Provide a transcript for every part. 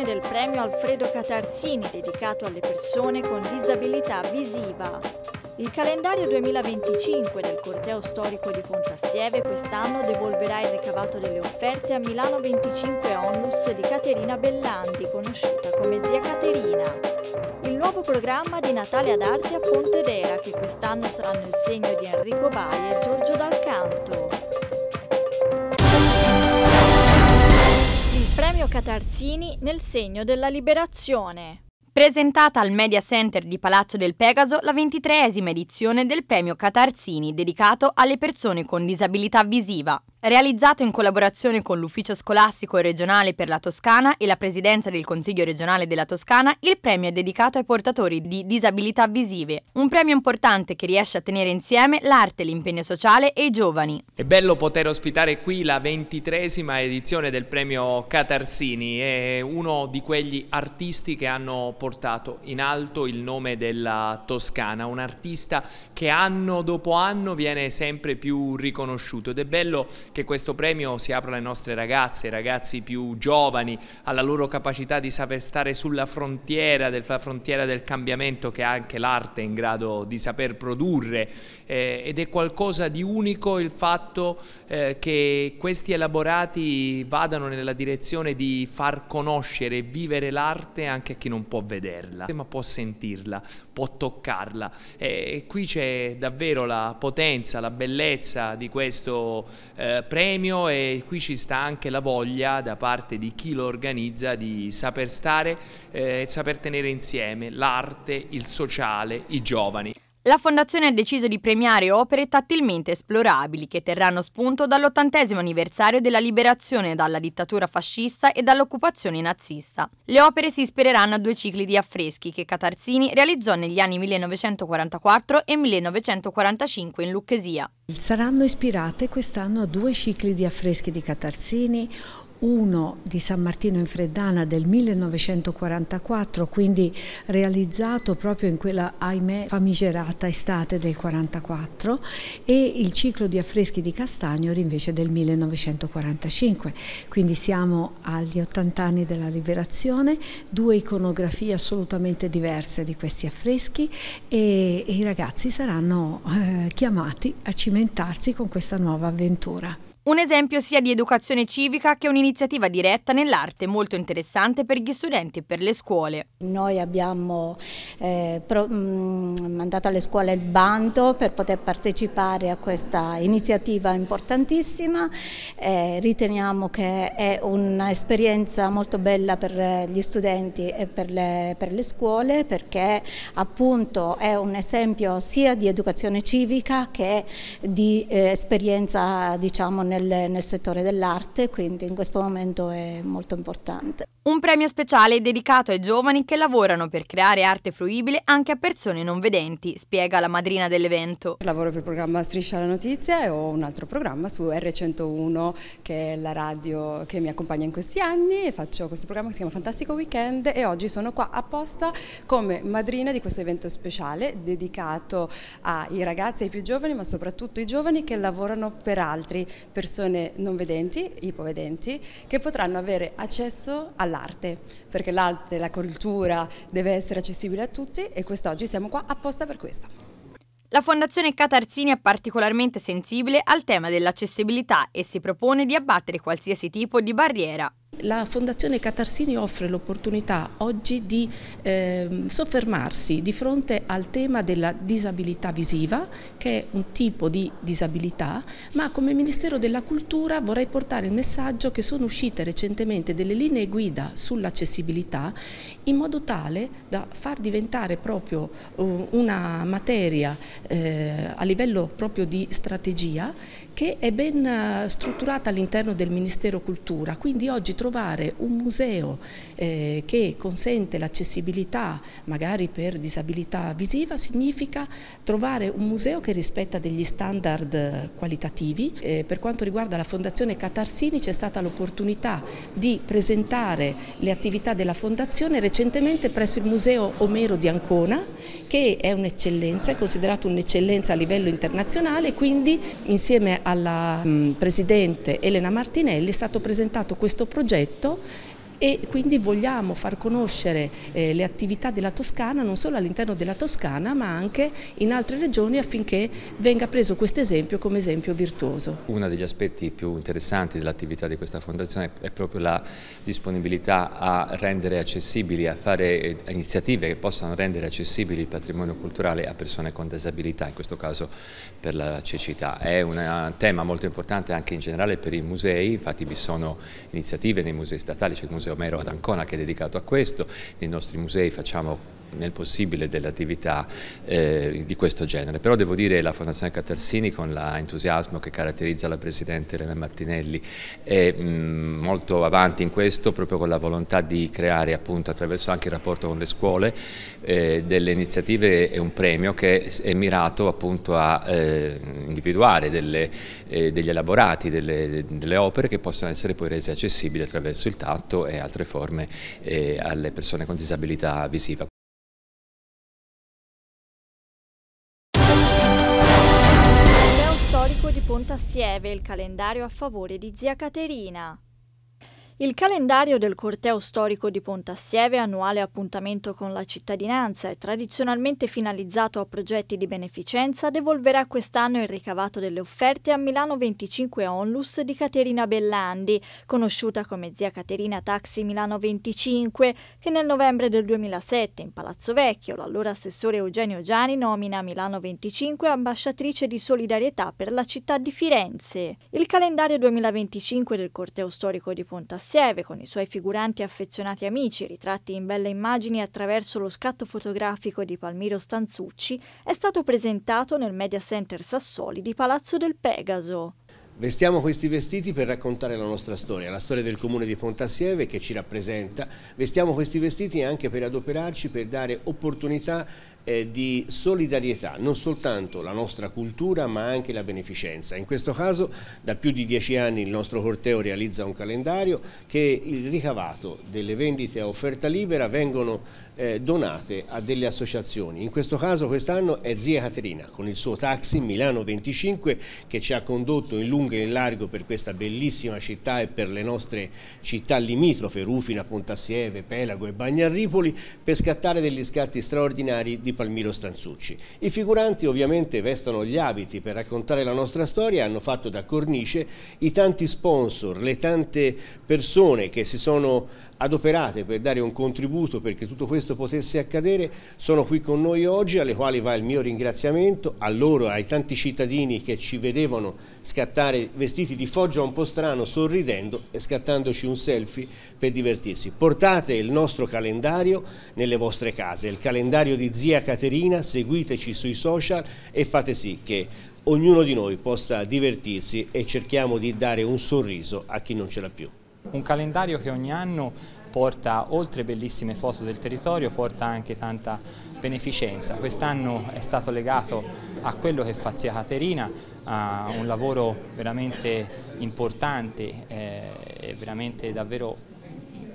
edizione del premio Alfredo Catarsini dedicato alle persone con disabilità visiva. Il calendario 2025 del corteo storico di Pontassieve quest'anno devolverà il ricavato delle offerte a Milano 25 Onlus di Caterina Bellandi, conosciuta come Zia Caterina. Il nuovo programma di Natale ad Arte a Pontedera che quest'anno saranno il segno di Enrico Baia e Giorgio Dalcanto. Premio Catarsini nel segno della liberazione. Presentata al Media Center di Palazzo del Pegaso la ventitreesima edizione del premio Catarzini dedicato alle persone con disabilità visiva. Realizzato in collaborazione con l'Ufficio Scolastico Regionale per la Toscana e la Presidenza del Consiglio Regionale della Toscana, il premio è dedicato ai portatori di disabilità visive, un premio importante che riesce a tenere insieme l'arte, l'impegno sociale e i giovani. È bello poter ospitare qui la ventitresima edizione del premio Catarsini, è uno di quegli artisti che hanno portato in alto il nome della Toscana, un artista che anno dopo anno viene sempre più riconosciuto ed è bello che questo premio si apra alle nostre ragazze, ai ragazzi più giovani, alla loro capacità di saper stare sulla frontiera, della frontiera del cambiamento che anche l'arte è in grado di saper produrre eh, ed è qualcosa di unico il fatto eh, che questi elaborati vadano nella direzione di far conoscere e vivere l'arte anche a chi non può vederla, ma può sentirla, può toccarla. E qui c'è davvero la potenza, la bellezza di questo eh, premio e qui ci sta anche la voglia da parte di chi lo organizza di saper stare eh, saper tenere insieme l'arte, il sociale, i giovani. La Fondazione ha deciso di premiare opere tattilmente esplorabili che terranno spunto dall'ottantesimo anniversario della liberazione dalla dittatura fascista e dall'occupazione nazista. Le opere si ispireranno a due cicli di affreschi che Catarzini realizzò negli anni 1944 e 1945 in Lucchesia. Saranno ispirate quest'anno a due cicli di affreschi di Catarzini, 1 di San Martino in Freddana del 1944, quindi realizzato proprio in quella, ahimè, famigerata estate del 1944 e il ciclo di affreschi di Castagnoli invece del 1945. Quindi siamo agli 80 anni della liberazione, due iconografie assolutamente diverse di questi affreschi e, e i ragazzi saranno eh, chiamati a cimentarsi con questa nuova avventura. Un esempio sia di educazione civica che un'iniziativa diretta nell'arte molto interessante per gli studenti e per le scuole. Noi abbiamo eh, pro, mh, mm, mandato alle scuole il bando per poter partecipare a questa iniziativa importantissima. Eh, riteniamo che è un'esperienza molto bella per gli studenti e per le, per le scuole perché appunto è un esempio sia di educazione civica che di eh, esperienza diciamo nel, nel settore dell'arte, quindi in questo momento è molto importante. Un premio speciale dedicato ai giovani che lavorano per creare arte fruibile anche a persone non vedenti, spiega la madrina dell'evento. Lavoro per il programma Striscia la Notizia e ho un altro programma su R101 che è la radio che mi accompagna in questi anni faccio questo programma che si chiama Fantastico Weekend e oggi sono qua apposta come madrina di questo evento speciale dedicato ai ragazzi, ai più giovani ma soprattutto ai giovani che lavorano per altri, persone non vedenti, ipovedenti, che potranno avere accesso alla all'arte, perché l'arte, la cultura deve essere accessibile a tutti e quest'oggi siamo qua apposta per questo. La Fondazione Catarzini è particolarmente sensibile al tema dell'accessibilità e si propone di abbattere qualsiasi tipo di barriera la Fondazione Catarsini offre l'opportunità oggi di eh, soffermarsi di fronte al tema della disabilità visiva, che è un tipo di disabilità, ma come Ministero della Cultura vorrei portare il messaggio che sono uscite recentemente delle linee guida sull'accessibilità in modo tale da far diventare proprio eh, una materia eh, a livello proprio di strategia che è ben eh, strutturata all'interno del Ministero Cultura, quindi oggi trovare un museo eh, che consente l'accessibilità magari per disabilità visiva significa trovare un museo che rispetta degli standard qualitativi. Eh, per quanto riguarda la Fondazione Catarsini c'è stata l'opportunità di presentare le attività della Fondazione recentemente presso il Museo Omero di Ancona che è un'eccellenza, è considerato un'eccellenza a livello internazionale, quindi insieme alla mh, mm, Presidente Elena Martinelli è stato presentato questo progetto e quindi vogliamo far conoscere eh, le attività della Toscana non solo all'interno della Toscana ma anche in altre regioni affinché venga preso questo esempio come esempio virtuoso. Uno degli aspetti più interessanti dell'attività di questa fondazione è proprio la disponibilità a rendere accessibili, a fare eh, iniziative che possano rendere accessibili il patrimonio culturale a persone con disabilità, in questo caso per la cecità. È un eh, tema molto importante anche in generale per i musei, infatti vi sono iniziative nei musei statali, c'è cioè il Museo Omero ad Ancona che è dedicato a questo, nei nostri musei facciamo nel possibile delle attività eh, di questo genere. Però devo dire che la Fondazione Catarsini con l'entusiasmo che caratterizza la Presidente Elena Martinelli è mh, mm, molto avanti in questo proprio con la volontà di creare appunto attraverso anche il rapporto con le scuole eh, delle iniziative e un premio che è mirato appunto a eh, individuare delle, eh, degli elaborati, delle, delle, opere che possano essere poi rese accessibili attraverso il tatto e altre forme eh, alle persone con disabilità visiva. conta Sieve il calendario a favore di zia Caterina. Il calendario del corteo storico di Pontassieve, annuale appuntamento con la cittadinanza e tradizionalmente finalizzato a progetti di beneficenza, devolverà quest'anno il ricavato delle offerte a Milano 25 Onlus di Caterina Bellandi, conosciuta come zia Caterina Taxi Milano 25, che nel novembre del 2007 in Palazzo Vecchio l'allora assessore Eugenio Giani nomina Milano 25 ambasciatrice di solidarietà per la città di Firenze. Il calendario 2025 del corteo storico di Pontassieve insieme con i suoi figuranti affezionati amici, ritratti in belle immagini attraverso lo scatto fotografico di Palmiro Stanzucci, è stato presentato nel Media Center Sassoli di Palazzo del Pegaso. Vestiamo questi vestiti per raccontare la nostra storia, la storia del comune di Pontassieve che ci rappresenta. Vestiamo questi vestiti anche per adoperarci, per dare opportunità eh, di solidarietà, non soltanto la nostra cultura ma anche la beneficenza. In questo caso da più di dieci anni il nostro corteo realizza un calendario che il ricavato delle vendite a offerta libera vengono eh, donate a delle associazioni. In questo caso quest'anno è Zia Caterina con il suo taxi Milano 25 che ci ha condotto in lungo e in largo per questa bellissima città e per le nostre città limitrofe, Rufina, Pontassieve, Pelago e Bagnarripoli per scattare degli scatti straordinari di di Palmiro Stanzucci. I figuranti ovviamente vestono gli abiti per raccontare la nostra storia, hanno fatto da cornice i tanti sponsor, le tante persone che si sono adoperate per dare un contributo perché tutto questo potesse accadere sono qui con noi oggi, alle quali va il mio ringraziamento, a loro, ai tanti cittadini che ci vedevano scattare vestiti di foggia un po' strano, sorridendo e scattandoci un selfie per divertirsi. Portate il nostro calendario nelle vostre case, il calendario di zia Caterina, seguiteci sui social e fate sì che ognuno di noi possa divertirsi e cerchiamo di dare un sorriso a chi non ce l'ha più. Un calendario che ogni anno porta, oltre bellissime foto del territorio, porta anche tanta beneficenza. Quest'anno è stato legato a quello che fa Zia Caterina, a un lavoro veramente importante, eh, veramente davvero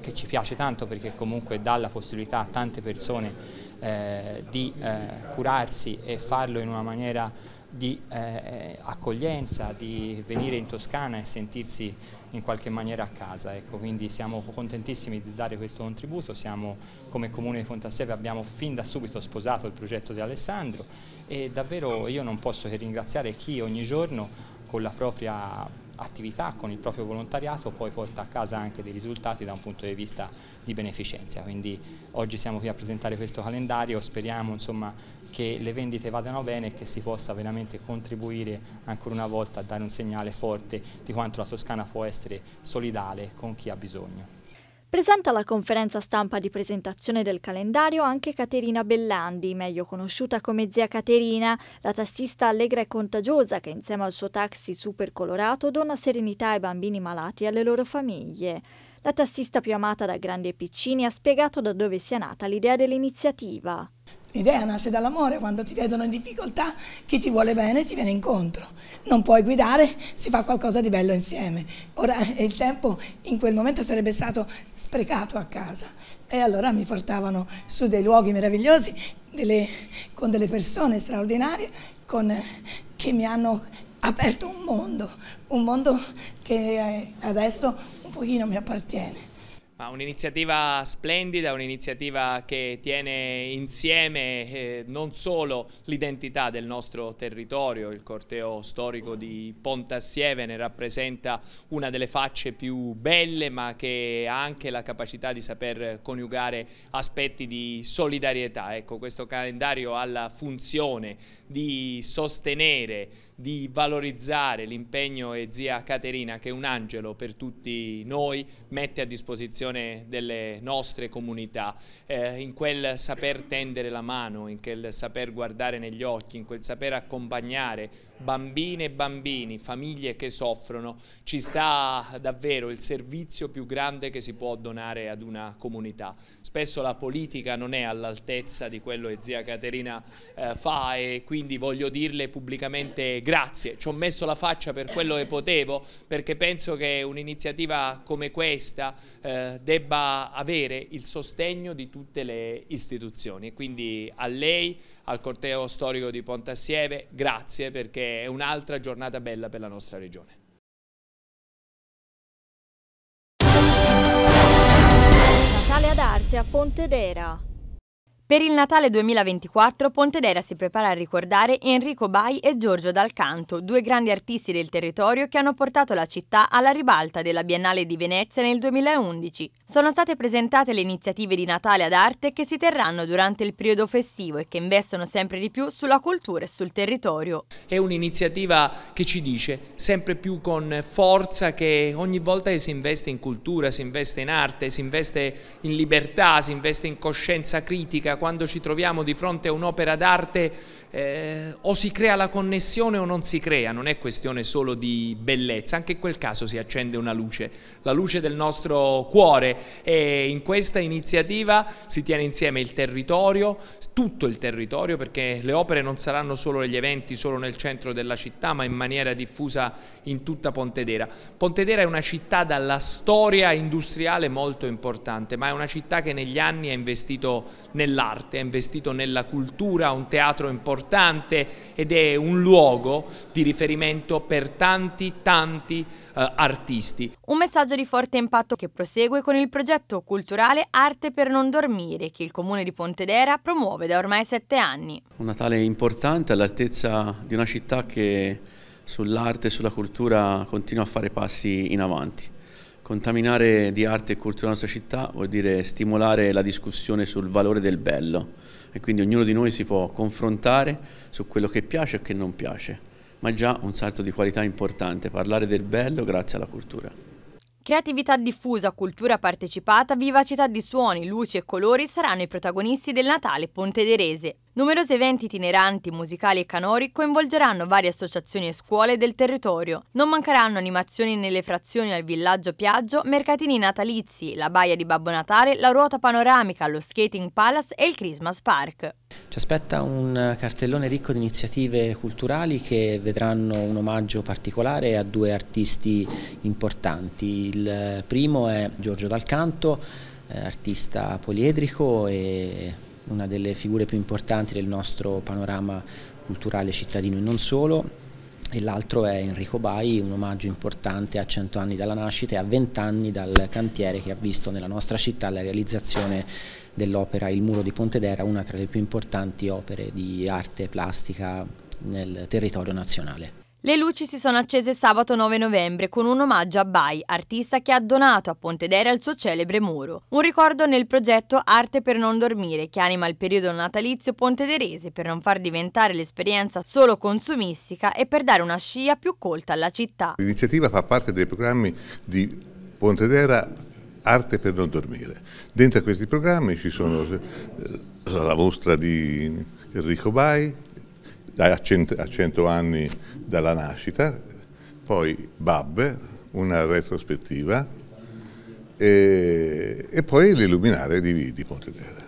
che ci piace tanto perché comunque dà la possibilità a tante persone eh, di eh, curarsi e farlo in una maniera di eh, accoglienza, di venire in Toscana e sentirsi in qualche maniera a casa. Ecco, quindi siamo contentissimi di dare questo contributo, siamo come Comune di Pontasseve abbiamo fin da subito sposato il progetto di Alessandro e davvero io non posso che ringraziare chi ogni giorno con la propria attività, con il proprio volontariato poi porta a casa anche dei risultati da un punto di vista di beneficenza. Quindi oggi siamo qui a presentare questo calendario, speriamo insomma, che le vendite vadano bene e che si possa veramente contribuire ancora una volta a dare un segnale forte di quanto la Toscana può essere solidale con chi ha bisogno. Presenta alla conferenza stampa di presentazione del calendario anche Caterina Bellandi, meglio conosciuta come zia Caterina, la tassista allegra e contagiosa che insieme al suo taxi super colorato dona serenità ai bambini malati e alle loro famiglie. La tassista più amata da grandi e piccini ha spiegato da dove sia nata l'idea dell'iniziativa. L'idea nasce dall'amore, quando ti vedono in difficoltà, chi ti vuole bene ti viene incontro. Non puoi guidare, si fa qualcosa di bello insieme. Ora eh, il tempo in quel momento sarebbe stato sprecato a casa. E allora mi portavano su dei luoghi meravigliosi, delle, con delle persone straordinarie con, che mi hanno aperto un mondo, un mondo che eh, adesso un pochino mi appartiene. Ma un'iniziativa splendida, un'iniziativa che tiene insieme eh, non solo l'identità del nostro territorio, il corteo storico di Pontassievene rappresenta una delle facce più belle ma che ha anche la capacità di saper coniugare aspetti di solidarietà. Ecco, questo calendario ha la funzione di sostenere di valorizzare l'impegno e zia Caterina che è un angelo per tutti noi mette a disposizione delle nostre comunità eh, in quel saper tendere la mano in quel saper guardare negli occhi in quel saper accompagnare bambine e bambini famiglie che soffrono ci sta davvero il servizio più grande che si può donare ad una comunità spesso la politica non è all'altezza di quello che zia Caterina eh, fa e quindi voglio dirle pubblicamente grazie grazie, ci ho messo la faccia per quello che potevo, perché penso che un'iniziativa come questa eh, debba avere il sostegno di tutte le istituzioni. Quindi a lei, al corteo storico di Pontassieve, grazie perché è un'altra giornata bella per la nostra regione. Natale ad arte a Pontedera. Per il Natale 2024 Pontedera si prepara a ricordare Enrico Bai e Giorgio Dalcanto, due grandi artisti del territorio che hanno portato la città alla ribalta della Biennale di Venezia nel 2011. Sono state presentate le iniziative di Natale ad arte che si terranno durante il periodo festivo e che investono sempre di più sulla cultura e sul territorio. È un'iniziativa che ci dice sempre più con forza che ogni volta che si investe in cultura, si investe in arte, si investe in libertà, si investe in coscienza critica, quando ci troviamo di fronte a un'opera d'arte eh, o si crea la connessione o non si crea, non è questione solo di bellezza, anche in quel caso si accende una luce, la luce del nostro cuore e in questa iniziativa si tiene insieme il territorio, tutto il territorio perché le opere non saranno solo gli eventi solo nel centro della città ma in maniera diffusa in tutta Pontedera. Pontedera è una città dalla storia industriale molto importante ma è una città che negli anni ha investito nell'arte nell'arte, ha investito nella cultura, un teatro importante ed è un luogo di riferimento per tanti, tanti eh, artisti. Un messaggio di forte impatto che prosegue con il progetto culturale Arte per non dormire che il Comune di Pontedera promuove da ormai sette anni. Un Natale importante all'altezza di una città che sull'arte e sulla cultura continua a fare passi in avanti. Contaminare di arte e cultura la nostra città vuol dire stimolare la discussione sul valore del bello e quindi ognuno di noi si può confrontare su quello che piace e che non piace, ma già un salto di qualità importante, parlare del bello grazie alla cultura. Creatività diffusa, cultura partecipata, vivacità di suoni, luci e colori saranno i protagonisti del Natale Ponte Derese, Numerosi eventi itineranti, musicali e canori coinvolgeranno varie associazioni e scuole del territorio. Non mancheranno animazioni nelle frazioni al villaggio Piaggio, mercatini natalizi, la baia di Babbo Natale, la ruota panoramica, lo skating palace e il Christmas Park. Ci aspetta un cartellone ricco di iniziative culturali che vedranno un omaggio particolare a due artisti importanti. Il primo è Giorgio Dalcanto, eh, artista poliedrico e una delle figure più importanti del nostro panorama culturale cittadino e non solo, e l'altro è Enrico Bai, un omaggio importante a 100 anni dalla nascita e a 20 anni dal cantiere che ha visto nella nostra città la realizzazione dell'opera Il Muro di Pontedera, una tra le più importanti opere di arte plastica nel territorio nazionale. Le luci si sono accese sabato 9 novembre con un omaggio a Bai, artista che ha donato a Pontedera il suo celebre muro. Un ricordo nel progetto Arte per non dormire che anima il periodo natalizio pontederese per non far diventare l'esperienza solo consumistica e per dare una scia più colta alla città. L'iniziativa fa parte dei programmi di Pontedera Arte per non dormire. Dentro a questi programmi ci sono eh, la mostra di Enrico Bai, a 100 anni dalla nascita, poi Babbe, una retrospettiva e, e poi l'illuminare di, di Pontedera.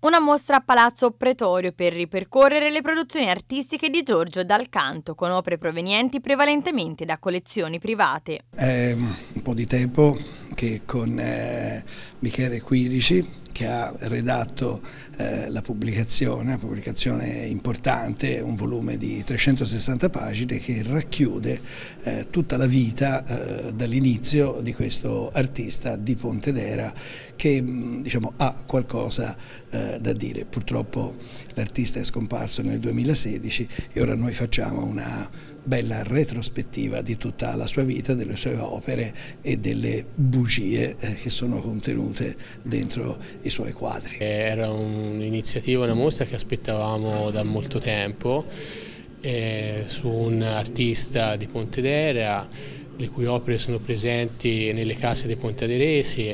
Una mostra a Palazzo Pretorio per ripercorrere le produzioni artistiche di Giorgio Dal Canto, con opere provenienti prevalentemente da collezioni private. È un po' di tempo che con eh, Michele Quirici che ha redatto eh, la pubblicazione, una pubblicazione importante, un volume di 360 pagine che racchiude eh, tutta la vita eh, dall'inizio di questo artista di Pontedera che mm, diciamo, ha qualcosa eh, da dire. Purtroppo l'artista è scomparso nel 2016 e ora noi facciamo una bella retrospettiva di tutta la sua vita, delle sue opere e delle bugie eh, che sono contenute dentro i suoi quadri. Eh, era un'iniziativa, una mostra che aspettavamo da molto tempo eh, su un artista di Pontedera le cui opere sono presenti nelle case dei Pontederesi,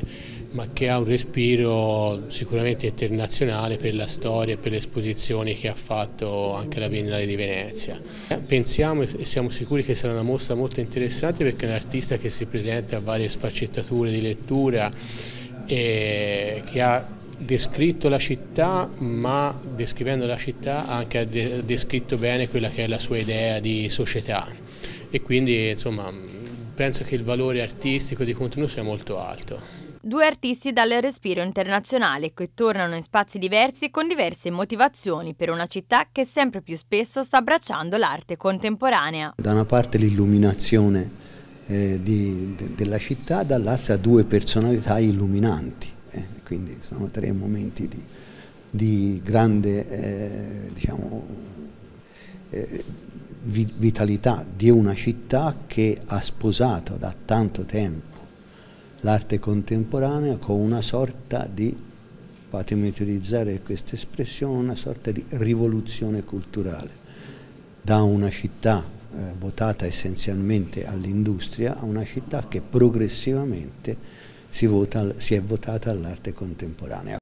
ma che ha un respiro sicuramente internazionale per la storia e per le esposizioni che ha fatto anche la Biennale di Venezia. Pensiamo e siamo sicuri che sarà una mostra molto interessante perché è un artista che si presenta a varie sfaccettature di lettura eh, che ha descritto la città ma descrivendo la città anche ha anche descritto bene quella che è la sua idea di società e quindi insomma penso che il valore artistico di contenuto sia molto alto. Due artisti dal respiro internazionale che tornano in spazi diversi con diverse motivazioni per una città che sempre più spesso sta abbracciando l'arte contemporanea. Da una parte l'illuminazione eh, di, de, della città, dall'altra due personalità illuminanti. Eh. Quindi sono tre momenti di, di grande eh, diciamo, eh, vitalità di una città che ha sposato da tanto tempo l'arte contemporanea con una sorta di, fatemi utilizzare questa espressione, una sorta di rivoluzione culturale da una città eh, votata essenzialmente all'industria a una città che progressivamente si, vota, si è votata all'arte contemporanea.